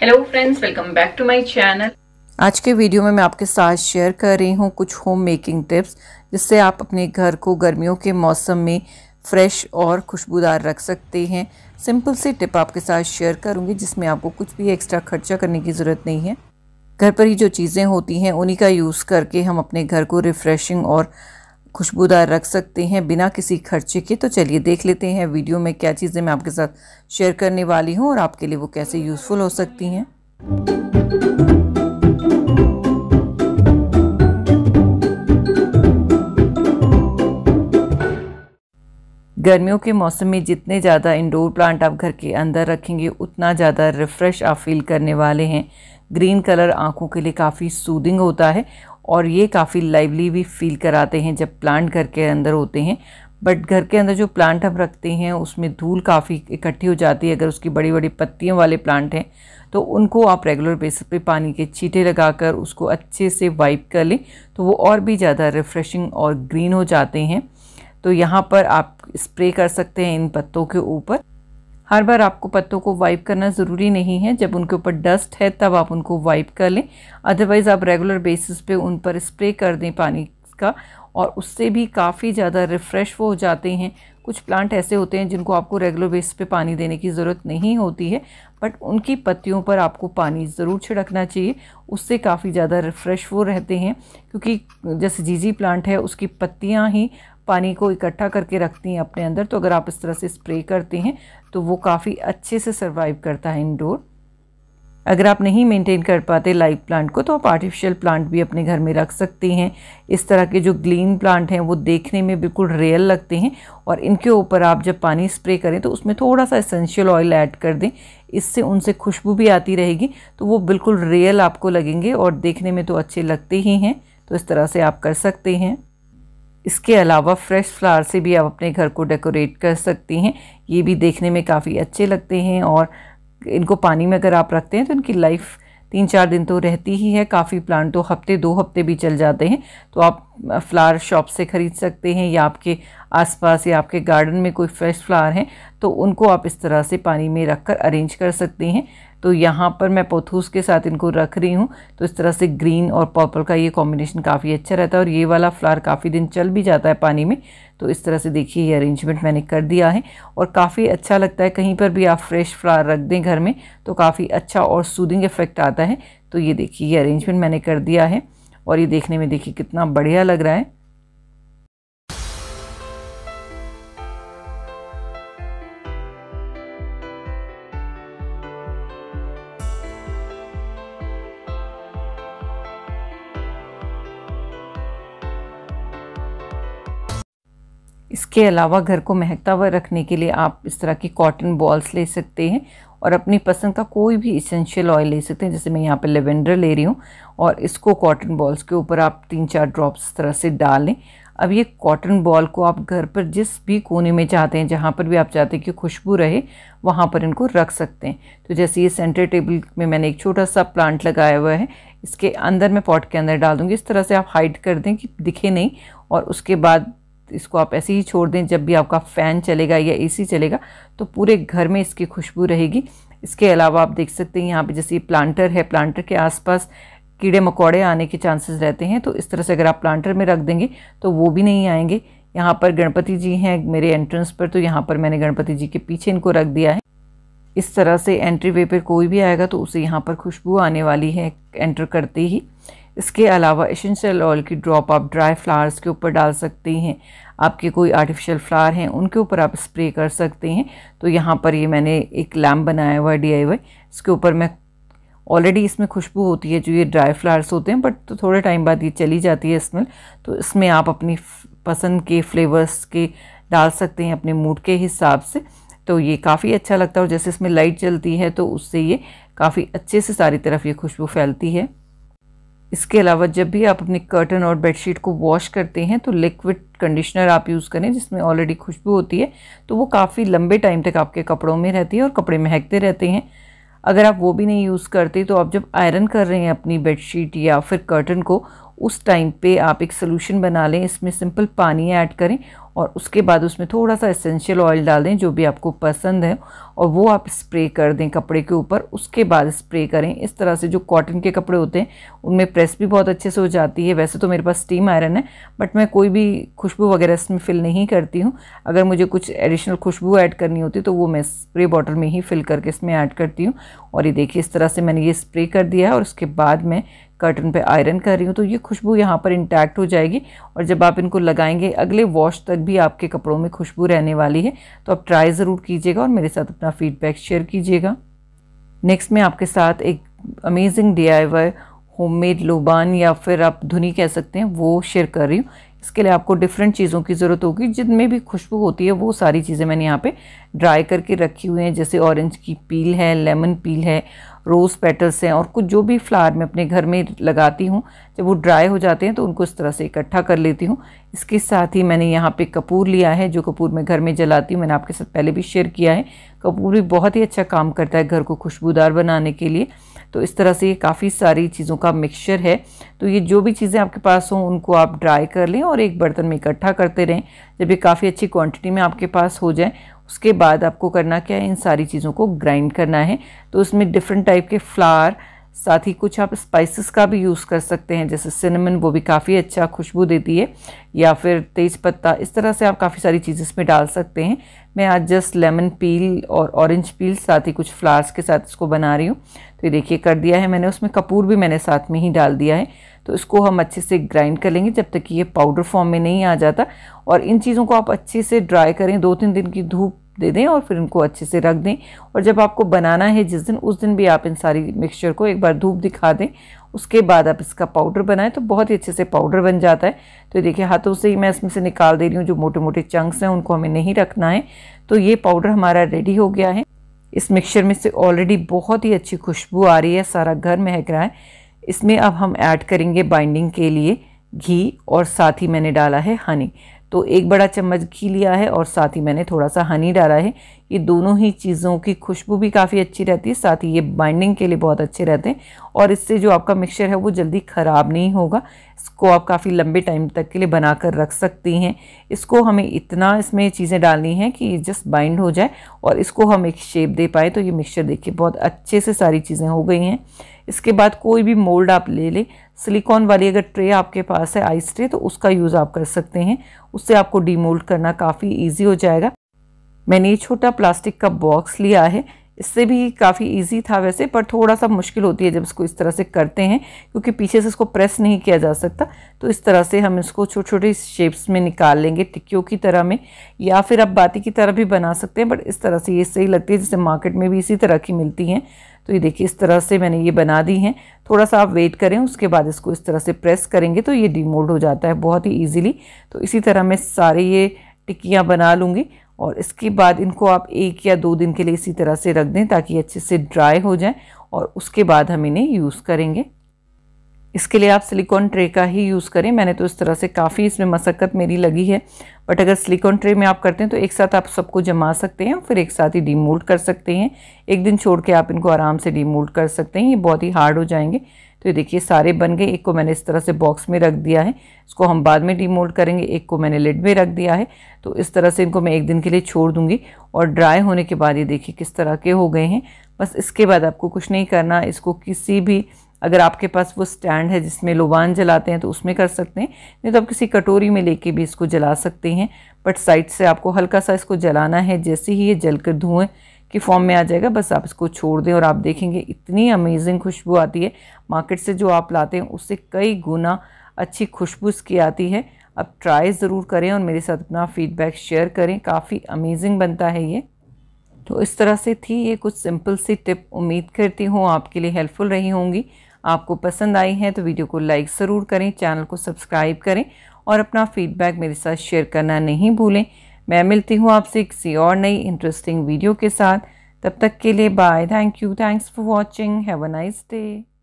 hello friends welcome back to my channel आज के video में मैं आपके साथ शेयर कर रही हूँ कुछ होम मेकिंग टिप्स जिससे आप अपने घर को गर्मियों के मौसम में फ्रेश और खुशबूदार रख सकते हैं सिंपल सी टिप आपके साथ शेयर करूँगी जिसमें आपको कुछ भी एक्स्ट्रा खर्चा करने की ज़रूरत नहीं है घर पर ही जो चीज़ें होती हैं उन्हीं का यूज़ करके हम अपने घर को रिफ़्रेशिंग और खुशबूदार रख सकते हैं बिना किसी खर्चे के तो चलिए देख लेते हैं वीडियो में क्या चीज़ें मैं आपके साथ शेयर करने वाली हूँ और आपके लिए वो कैसे यूज़फुल हो सकती हैं गर्मियों के मौसम में जितने ज़्यादा इंडोर प्लांट आप घर के अंदर रखेंगे उतना ज़्यादा रिफ़्रेश आप फील करने वाले हैं ग्रीन कलर आँखों के लिए काफ़ी सूदिंग होता है और ये काफ़ी लाइवली भी फील कराते हैं जब प्लांट घर के अंदर होते हैं बट घर के अंदर जो प्लांट हम रखते हैं उसमें धूल काफ़ी इकट्ठी हो जाती है अगर उसकी बड़ी बड़ी पत्तियों वाले प्लांट हैं तो उनको आप रेगुलर बेसिस पे पानी के छींटे लगाकर उसको अच्छे से वाइप कर लें तो वो और भी ज़्यादा रिफ़्रेशिंग और ग्रीन हो जाते हैं तो यहाँ पर आप स्प्रे कर सकते हैं इन पत्तों के ऊपर हर बार आपको पत्तों को वाइप करना ज़रूरी नहीं है जब उनके ऊपर डस्ट है तब आप उनको वाइप कर लें अदरवाइज़ आप रेगुलर बेसिस पे उन पर स्प्रे कर दें पानी का और उससे भी काफ़ी ज़्यादा रिफ़्रेश वो हो जाते हैं कुछ प्लांट ऐसे होते हैं जिनको आपको रेगुलर बेसिस पे पानी देने की ज़रूरत नहीं होती है बट उनकी पत्तियों पर आपको पानी ज़रूर छिड़कना चाहिए उससे काफ़ी ज़्यादा रिफ़्रेश वो रहते हैं क्योंकि जैसे जीजी प्लांट है उसकी पत्तियाँ ही पानी को इकट्ठा करके रखती हैं अपने अंदर तो अगर आप इस तरह से स्प्रे करते हैं तो वो काफ़ी अच्छे से सर्वाइव करता है इनडोर अगर आप नहीं मेंटेन कर पाते लाइव प्लांट को तो आप आर्टिफिशियल प्लांट भी अपने घर में रख सकते हैं इस तरह के जो ग्लीन प्लांट हैं वो देखने में बिल्कुल रियल लगते हैं और इनके ऊपर आप जब पानी स्प्रे करें तो उसमें थोड़ा सा एसेंशियल ऑयल ऐड कर दें इससे उनसे खुशबू भी आती रहेगी तो वो बिल्कुल रियल आपको लगेंगे और देखने में तो अच्छे लगते ही हैं तो इस तरह से आप कर सकते हैं इसके अलावा फ्रेश फ्लावर से भी आप अपने घर को डेकोरेट कर सकती हैं ये भी देखने में काफ़ी अच्छे लगते हैं और इनको पानी में अगर आप रखते हैं तो इनकी लाइफ तीन चार दिन तो रहती ही है काफ़ी प्लांट तो हफ्ते दो हफ्ते भी चल जाते हैं तो आप फ्लावर शॉप से ख़रीद सकते हैं या आपके आसपास या आपके गार्डन में कोई फ्रेश फ्लावर हैं तो उनको आप इस तरह से पानी में रख कर अरेंज कर सकते हैं तो यहाँ पर मैं पोथूस के साथ इनको रख रही हूँ तो इस तरह से ग्रीन और पर्पल का ये कॉम्बिनेशन काफ़ी अच्छा रहता है और ये वाला फ्लावर काफ़ी दिन चल भी जाता है पानी में तो इस तरह से देखिए ये अरेंजमेंट मैंने कर दिया है और काफ़ी अच्छा लगता है कहीं पर भी आप फ्रेश फ्लार रख दें घर में तो काफ़ी अच्छा और सूदिंग इफेक्ट आता है तो ये देखिए ये अरेंजमेंट मैंने कर दिया है और ये देखने में देखिए कितना बढ़िया लग रहा है इसके अलावा घर को महकता हुआ रखने के लिए आप इस तरह की कॉटन बॉल्स ले सकते हैं और अपनी पसंद का कोई भी इसेंशियल ऑयल ले सकते हैं जैसे मैं यहाँ पे लेवेंडर ले रही हूँ और इसको कॉटन बॉल्स के ऊपर आप तीन चार ड्रॉप्स तरह से डालें अब ये कॉटन बॉल को आप घर पर जिस भी कोने में चाहते हैं जहाँ पर भी आप चाहते हैं कि खुशबू रहे वहाँ पर इनको रख सकते हैं तो जैसे ये सेंटर टेबल में मैंने एक छोटा सा प्लांट लगाया हुआ है इसके अंदर मैं पॉट के अंदर डाल दूँगी इस तरह से आप हाइड कर दें कि दिखे नहीं और उसके बाद इसको आप ऐसे ही छोड़ दें जब भी आपका फ़ैन चलेगा या एसी चलेगा तो पूरे घर में इसकी खुशबू रहेगी इसके अलावा आप देख सकते हैं यहाँ पे जैसे प्लांटर है प्लांटर के आसपास कीड़े मकोड़े आने के चांसेस रहते हैं तो इस तरह से अगर आप प्लांटर में रख देंगे तो वो भी नहीं आएंगे यहाँ पर गणपति जी हैं मेरे एंट्रेंस पर तो यहाँ पर मैंने गणपति जी के पीछे इनको रख दिया है इस तरह से एंट्री वे पर कोई भी आएगा तो उसे यहाँ पर खुशबू आने वाली है एंटर करते ही इसके अलावा एसेंशियल ऑयल की ड्रॉप आप ड्राई फ्लावर्स के ऊपर डाल सकते हैं आपके कोई आर्टिफिशियल फ्लावर हैं उनके ऊपर आप स्प्रे कर सकते हैं तो यहाँ पर ये मैंने एक लैम्प बनाया हुआ है डी इसके ऊपर मैं ऑलरेडी इसमें खुशबू होती है जो ये ड्राई फ्लावर्स होते हैं बट तो थोड़े टाइम बाद ये चली जाती है स्मेल तो इसमें आप अपनी पसंद के फ्लेवर्स के डाल सकते हैं अपने मूड के हिसाब से तो ये काफ़ी अच्छा लगता है और जैसे इसमें लाइट जलती है तो उससे ये काफ़ी अच्छे से सारी तरफ ये खुशबू फैलती है इसके अलावा जब भी आप अपने कर्टन और बेडशीट को वॉश करते हैं तो लिक्विड कंडीशनर आप यूज़ करें जिसमें ऑलरेडी खुशबू होती है तो वो काफ़ी लंबे टाइम तक आपके कपड़ों में रहती है और कपड़े महकते रहते हैं अगर आप वो भी नहीं यूज़ करते तो आप जब आयरन कर रहे हैं अपनी बेडशीट या फिर कर्टन को उस टाइम पे आप एक सोल्यूशन बना लें इसमें सिंपल पानी ऐड करें और उसके बाद उसमें थोड़ा सा एसेंशियल ऑयल डाल दें जो भी आपको पसंद है और वो आप स्प्रे कर दें कपड़े के ऊपर उसके बाद स्प्रे करें इस तरह से जो कॉटन के कपड़े होते हैं उनमें प्रेस भी बहुत अच्छे से हो जाती है वैसे तो मेरे पास स्टीम आयरन है बट मैं कोई भी खुशबू वगैरह इसमें फ़िल नहीं करती हूँ अगर मुझे कुछ एडिशनल खुशबू ऐड करनी होती तो वो मैं स्प्रे बॉटल में ही फिल करके इसमें ऐड करती हूँ और ये देखिए इस तरह से मैंने ये स्प्रे कर दिया है और उसके बाद मैं कर्टन पे आयरन कर रही हूँ तो ये खुशबू यहाँ पर इंटैक्ट हो जाएगी और जब आप इनको लगाएंगे अगले वॉश तक भी आपके कपड़ों में खुशबू रहने वाली है तो आप ट्राई ज़रूर कीजिएगा और मेरे साथ अपना फीडबैक शेयर कीजिएगा नेक्स्ट में आपके साथ एक अमेजिंग डी आई होममेड लोबान या फिर आप धुनी कह सकते हैं वो शेयर कर रही हूँ इसके लिए आपको डिफरेंट चीज़ों की ज़रूरत होगी जिनमें भी खुशबू होती है वो सारी चीज़ें मैंने यहाँ पे ड्राई करके रखी हुई हैं जैसे ऑरेंज की पील है लेमन पील है रोज़ पेटल्स हैं और कुछ जो भी फ्लावर मैं अपने घर में लगाती हूँ जब वो ड्राई हो जाते हैं तो उनको इस तरह से इकट्ठा कर लेती हूँ इसके साथ ही मैंने यहाँ पे कपूर लिया है जो कपूर मैं घर में जलाती हूँ मैंने आपके साथ पहले भी शेयर किया है कपूर भी बहुत ही अच्छा काम करता है घर को खुशबूदार बनाने के लिए तो इस तरह से ये काफ़ी सारी चीज़ों का मिक्सचर है तो ये जो भी चीज़ें आपके पास हों उनको आप ड्राई कर लें और एक बर्तन में इकट्ठा करते रहें जब ये काफ़ी अच्छी क्वांटिटी में आपके पास हो जाए उसके बाद आपको करना क्या है इन सारी चीज़ों को ग्राइंड करना है तो उसमें डिफरेंट टाइप के फ्लावर साथ ही कुछ आप स्पाइसेस का भी यूज़ कर सकते हैं जैसे सिनेमन वो भी काफ़ी अच्छा खुशबू देती है या फिर तेज़पत्ता इस तरह से आप काफ़ी सारी चीज़ें इसमें डाल सकते हैं मैं आज जस्ट लेमन पील और ऑरेंज पील साथ ही कुछ फ्लावर्स के साथ इसको बना रही हूँ तो ये देखिए कर दिया है मैंने उसमें कपूर भी मैंने साथ में ही डाल दिया है तो इसको हम अच्छे से ग्राइंड कर लेंगे जब तक कि ये पाउडर फॉर्म में नहीं आ जाता और इन चीज़ों को आप अच्छे से ड्राई करें दो तीन दिन की धूप दे दें और फिर इनको अच्छे से रख दें और जब आपको बनाना है जिस दिन उस दिन भी आप इन सारी मिक्सचर को एक बार धूप दिखा दें उसके बाद आप इसका पाउडर बनाएं तो बहुत ही अच्छे से पाउडर बन जाता है तो देखिए हाथों से ही मैं इसमें से निकाल दे रही हूँ जो मोटे मोटे चंक्स हैं उनको हमें नहीं रखना है तो ये पाउडर हमारा रेडी हो गया है इस मिक्सचर में से ऑलरेडी बहुत ही अच्छी खुशबू आ रही है सारा घर महक रहा है इसमें अब हम ऐड करेंगे बाइंडिंग के लिए घी और साथ ही मैंने डाला है हनी तो एक बड़ा चम्मच घी लिया है और साथ ही मैंने थोड़ा सा हनी डाला है ये दोनों ही चीज़ों की खुशबू भी काफ़ी अच्छी रहती है साथ ही ये बाइंडिंग के लिए बहुत अच्छे रहते हैं और इससे जो आपका मिक्सचर है वो जल्दी ख़राब नहीं होगा इसको आप काफ़ी लंबे टाइम तक के लिए बना कर रख सकती हैं इसको हमें इतना इसमें चीज़ें डालनी है कि जस्ट बाइंड हो जाए और इसको हम एक शेप दे पाए तो ये मिक्सचर देखिए बहुत अच्छे से सारी चीज़ें हो गई हैं इसके बाद कोई भी मोल्ड आप ले लें सिलिकॉन वाली अगर ट्रे आपके पास है आइस ट्रे तो उसका यूज़ आप कर सकते हैं उससे आपको डीमोल्ड करना काफ़ी ईजी हो जाएगा मैंने ये छोटा प्लास्टिक का बॉक्स लिया है इससे भी काफ़ी इजी था वैसे पर थोड़ा सा मुश्किल होती है जब इसको इस तरह से करते हैं क्योंकि पीछे से इसको प्रेस नहीं किया जा सकता तो इस तरह से हम इसको छोटे छोटे शेप्स में निकाल लेंगे टिक्कियों की तरह में या फिर आप बाती की तरह भी बना सकते हैं बट इस तरह से ये सही लगती है जैसे मार्केट में भी इसी तरह की मिलती हैं तो ये देखिए इस तरह से मैंने ये बना दी हैं थोड़ा सा आप वेट करें उसके बाद इसको इस तरह से प्रेस करेंगे तो ये डिमोल्ड हो जाता है बहुत ही ईजिली तो इसी तरह मैं सारे ये टिक्कियाँ बना लूँगी और इसके बाद इनको आप एक या दो दिन के लिए इसी तरह से रख दें ताकि अच्छे से ड्राई हो जाए और उसके बाद हम इन्हें यूज़ करेंगे इसके लिए आप सिलिकॉन ट्रे का ही यूज़ करें मैंने तो इस तरह से काफ़ी इसमें मशक्क़त मेरी लगी है बट अगर सिलिकॉन ट्रे में आप करते हैं तो एक साथ आप सबको जमा सकते हैं फिर एक साथ ही डीमोल्ड कर सकते हैं एक दिन छोड़ के आप इनको आराम से डीमोल्ड कर सकते हैं ये बहुत ही हार्ड हो जाएंगे तो ये देखिए सारे बन गए एक को मैंने इस तरह से बॉक्स में रख दिया है इसको हम बाद में डीमोल्ड करेंगे एक को मैंने लिड में रख दिया है तो इस तरह से इनको मैं एक दिन के लिए छोड़ दूंगी और ड्राई होने के बाद ये देखिए किस तरह के हो गए हैं बस इसके बाद आपको कुछ नहीं करना इसको किसी भी अगर आपके पास वो स्टैंड है जिसमें लोबान जलाते हैं तो उसमें कर सकते हैं नहीं तो आप किसी कटोरी में लेके भी इसको जला सकते हैं बट साइड से आपको हल्का सा इसको जलाना है जैसे ही ये जलकर धुएँ के फॉर्म में आ जाएगा बस आप इसको छोड़ दें और आप देखेंगे इतनी अमेजिंग खुशबू आती है मार्केट से जो आप लाते हैं उससे कई गुना अच्छी खुशबू इसकी आती है अब ट्राई ज़रूर करें और मेरे साथ अपना फ़ीडबैक शेयर करें काफ़ी अमेजिंग बनता है ये तो इस तरह से थी ये कुछ सिंपल सी टिप उम्मीद करती हूँ आपके लिए हेल्पफुल रही होंगी आपको पसंद आई है तो वीडियो को लाइक ज़रूर करें चैनल को सब्सक्राइब करें और अपना फ़ीडबैक मेरे साथ शेयर करना नहीं भूलें मैं मिलती हूँ आपसे किसी और नई इंटरेस्टिंग वीडियो के साथ तब तक के लिए bye thank you thanks for watching have a nice day